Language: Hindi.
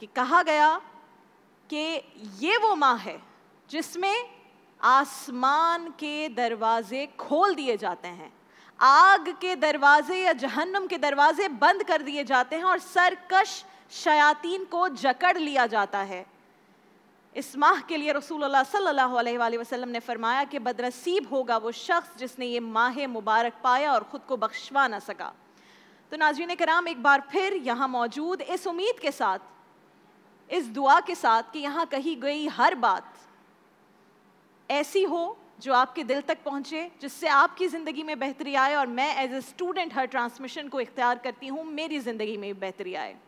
कि कहा गया कि ये वो माह है जिसमें आसमान के दरवाजे खोल दिए जाते हैं आग के दरवाजे या जहन्नम के दरवाजे बंद कर दिए जाते हैं और सरकश शयातीन को जकड़ लिया जाता है इस माह के लिए रसूल सल्लल्लाहु अलैहि वसल्लम ने फरमाया कि बदनसीब होगा वो शख्स जिसने ये माह मुबारक पाया और ख़ुद को बख्शवा ना सका तो नाजीन कराम एक बार फिर यहाँ मौजूद इस उम्मीद के साथ इस दुआ के साथ कि यहाँ कही गई हर बात ऐसी हो जो आपके दिल तक पहुँचे जिससे आपकी ज़िंदगी में बेहतरी आए और मैं एज ए स्टूडेंट हर ट्रांसमिशन को इख्तियार करती हूँ मेरी ज़िंदगी में बेहतरी आए